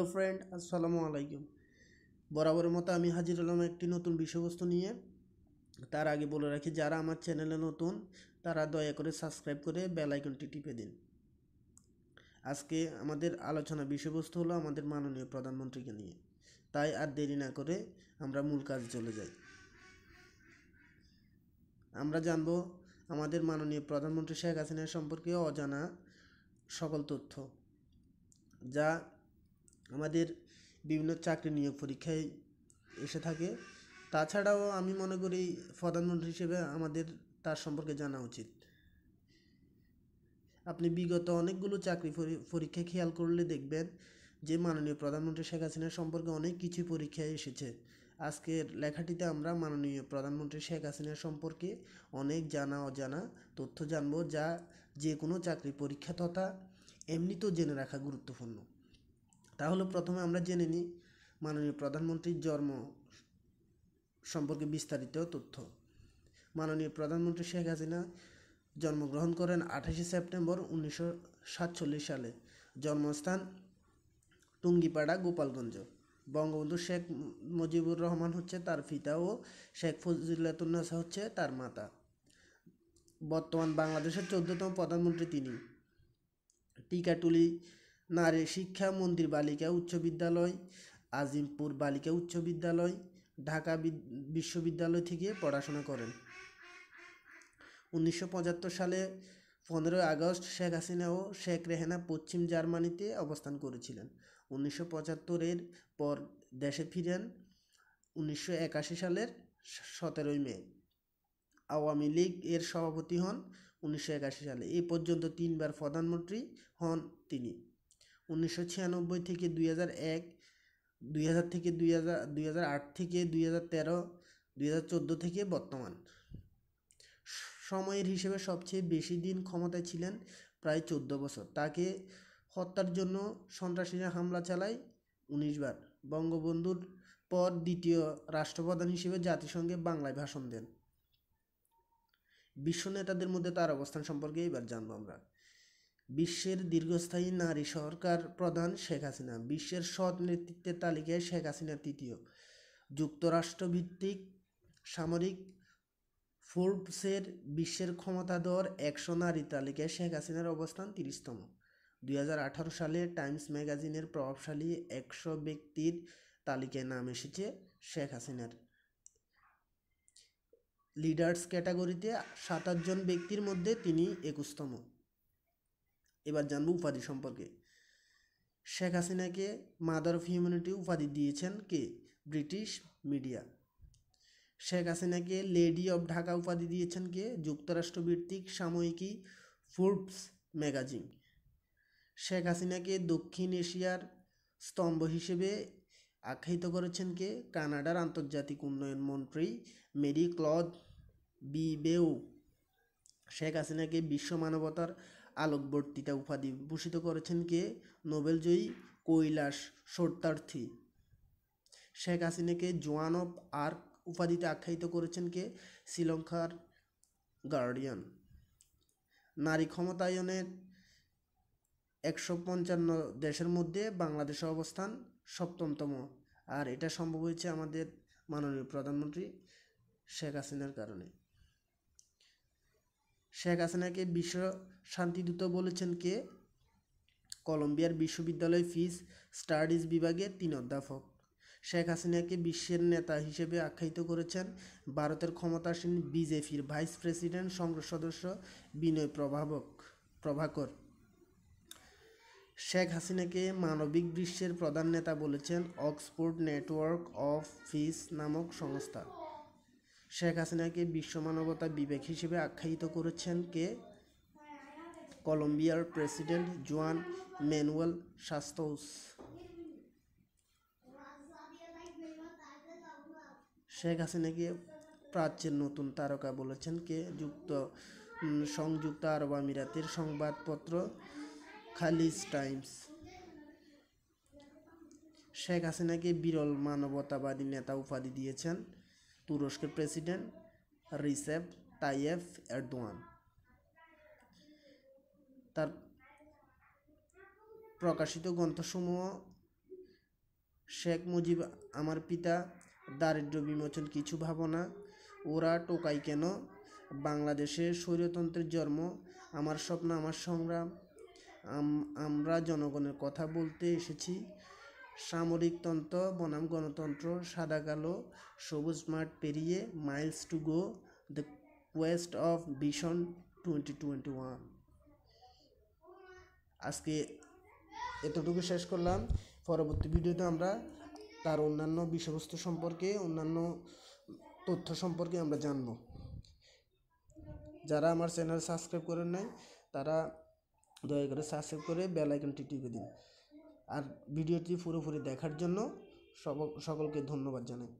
hello friend আসসালামু আলাইকুম বরাবরের মতো আমি হাজির হলাম একটি নতুন বিষয়বস্তু নিয়ে তার আগে বলে রাখি যারা আমার চ্যানেলে নতুন তারা দয়া করে সাবস্ক্রাইব করে বেল আইকনটি টিপে দিন আজকে আমাদের আলোচনা বিষয়বস্তু হলো আমাদের মাননীয় প্রধানমন্ত্রীকে নিয়ে তাই আর দেরি না করে আমরা মূল কাজ চলে যাই আমরা জানব আমাদের মাননীয় প্রধানমন্ত্রী শেখ হাসিনা সম্পর্কে অজানা সকল তথ্য যা আমাদের বিভিন্ন চাকরি নিয়োগ পরীক্ষায় এসে থাকে তাছাড়াও আমি মনে করি প্রধানমন্ত্রী হিসেবে আমাদের তার সম্পর্কে জানা উচিত আপনি বিগত অনেকগুলো চাকরি পরীক্ষা খেয়াল করলে দেখবেন যে মাননীয় প্রধানমন্ত্রী শেখ হাসিনা সম্পর্কে অনেক কিছু পরীক্ষায় এসেছে আজকের লেখাটিতে আমরা মাননীয় প্রধানমন্ত্রী শেখ হাসিনা সম্পর্কে অনেক জানা অজানা তথ্য জানব যা যে কোনো চাকরি পরীক্ষা তথা এমনিতেও জেনে রাখা গুরুত্বপূর্ণ তাহলে প্রথমে আমরা জেনে নিই মাননীয় প্রধানমন্ত্রীর জন্ম সম্পর্কে বিস্তারিত তথ্য মাননীয় প্রধানমন্ত্রী শেখ হাসিনা জন্মগ্রহণ করেন আঠাশে সেপ্টেম্বর উনিশশো সাতচল্লিশ সালে জন্মস্থান টুঙ্গিপাড়া গোপালগঞ্জ বঙ্গবন্ধু শেখ মুজিবুর রহমান হচ্ছে তার পিতা ও শেখ ফজিলাতুন্নেসা হচ্ছে তার মাতা বর্তমান বাংলাদেশের চোদ্দতম প্রধানমন্ত্রী তিনি টিকাটুলি নারী শিক্ষা মন্দির বালিকা উচ্চ বিদ্যালয় আজিমপুর বালিকা উচ্চ বিদ্যালয় ঢাকা বিশ্ববিদ্যালয় থেকে পড়াশোনা করেন উনিশশো সালে পনেরোই আগস্ট শেখ হাসিনা ও শেখ রেহেনা পশ্চিম জার্মানিতে অবস্থান করেছিলেন উনিশশো পঁচাত্তরের পর দেশে ফিরেন উনিশশো একাশি সালের সতেরোই মে আওয়ামী লীগ এর সভাপতি হন উনিশশো একাশি সালে এ পর্যন্ত তিনবার প্রধানমন্ত্রী হন তিনি উনিশশো ছিয়ানব্বই থেকে দুই হাজার এক দুই হাজার থেকে দুই হাজার দুই হাজার আট থেকে দুই হাজার তেরো দুই হাজার চোদ্দো থেকে বর্তমান সময়ের হিসেবে সবচেয়ে বেশি দিন ক্ষমতায় ছিলেন প্রায় চোদ্দো বছর তাকে হত্যার জন্য সন্ত্রাসীরা হামলা চালায় উনিশবার বঙ্গবন্ধুর পর দ্বিতীয় রাষ্ট্রপ্রধান হিসেবে জাতিসংঘে বাংলায় ভাষণ দেন বিশ্ব নেতাদের মধ্যে তার অবস্থান সম্পর্কে এবার জানবো আমরা বিশ্বের দীর্ঘস্থায়ী নারী সরকার প্রধান শেখ হাসিনা বিশ্বের সৎ নেতৃত্বের তালিকায় শেখ হাসিনা তৃতীয় যুক্তরাষ্ট্রভিত্তিক সামরিক ফোর্বসের বিশ্বের ক্ষমতাধর একশো নারী তালিকায় শেখ হাসিনার অবস্থান তিরিশতম দুই সালে টাইমস ম্যাগাজিনের প্রভাবশালী একশো ব্যক্তির তালিকায় নাম এসেছে শেখ হাসিনার লিডার্স ক্যাটাগরিতে সাতাশ জন ব্যক্তির মধ্যে তিনি একুশতম এবার জানবো উপাধি সম্পর্কে শেখ হাসিনাকে মাদার অফ হিউম্যানিটি উপাধি দিয়েছেন কে ব্রিটিশ মিডিয়া শেখ হাসিনাকে লেডি অব ঢাকা উপাধি দিয়েছেন কে যুক্তরাষ্ট্রভিত্তিক সাময়িকী ফুডস ম্যাগাজিন শেখ হাসিনাকে দক্ষিণ এশিয়ার স্তম্ভ হিসেবে আখ্যায়িত করেছেন কে কানাডার আন্তর্জাতিক উন্নয়ন মন্ত্রী মেরি ক্লদ বিবেও শেখ হাসিনাকে বিশ্ব মানবতার আলোকবর্তিতা উপাধি ভূষিত করেছেন কে নোবেলজয়ী কৈলাস সত্যার্থী শেখ হাসিনাকে জোয়ান অফ আর্ক উপাধিতে আখ্যায়িত করেছেন কে শ্রীলঙ্কার গার্ডিয়ান নারী ক্ষমতায়নের একশো পঞ্চান্ন দেশের মধ্যে বাংলাদেশের অবস্থান সপ্তমতম আর এটা সম্ভব হয়েছে আমাদের মাননীয় প্রধানমন্ত্রী শেখ হাসিনার কারণে শেখ হাসিনাকে বিশ্ব শান্তিদূত বলেছেন কে কলম্বিয়ার বিশ্ববিদ্যালয় ফিজ স্টাডিজ বিভাগে তিন অধ্যাপক শেখ হাসিনাকে বিশ্বের নেতা হিসেবে আখ্যায়িত করেছেন ভারতের ক্ষমতাসীন বিজেপির ভাইস প্রেসিডেন্ট সংসদ সদস্য বিনয় প্রভাবক প্রভাকর শেখ হাসিনাকে মানবিক বিশ্বের প্রধান নেতা বলেছেন অক্সফোর্ড নেটওয়ার্ক অফ ফিস নামক সংস্থা শেখ হাসিনাকে বিশ্ব মানবতা বিবেক হিসেবে আখ্যায়িত করেছেন কে কলম্বিয়ার প্রেসিডেন্ট জোয়ান ম্যানুয়েল সাস্তৌস শেখ হাসিনাকে প্রাচ্যের নতুন তারকা বলেছেন কে যুক্ত সংযুক্ত আরব আমিরাতের সংবাদপত্র খালিজ টাইমস শেখ হাসিনাকে বিরল মানবতাবাদী নেতা উপাধি দিয়েছেন তুরস্কের প্রেসিডেন্ট রিসেপ তাইয়েফ এরদোয়ান তার প্রকাশিত গ্রন্থসমূহ শেখ মুজিব আমার পিতা দারিদ্র বিমোচন কিছু ভাবনা ওরা টোকাই কেন বাংলাদেশে স্বৈরতন্ত্রের জন্ম আমার স্বপ্ন আমার সংগ্রাম আমরা জনগণের কথা বলতে এসেছি সামরিক তন্ত্র বনাম গণতন্ত্র সাদা কালো সবুজ মাঠ পেরিয়ে miles to go the quest of vision twenty twenty one আজকে এতটুকু শেষ করলাম পরবর্তী ভিডিওতে আমরা তার অন্যান্য বিষয়বস্তু সম্পর্কে অন্যান্য তথ্য সম্পর্কে আমরা জানব যারা আমার চ্যানেল সাবস্ক্রাইব করেন নাই তারা দয়া করে সাবস্ক্রাইব করে বেল আইকনটি টিপে দিন আর ভিডিওটি পুরোপুরি দেখার জন্য সকলকে ধন্যবাদ জানাই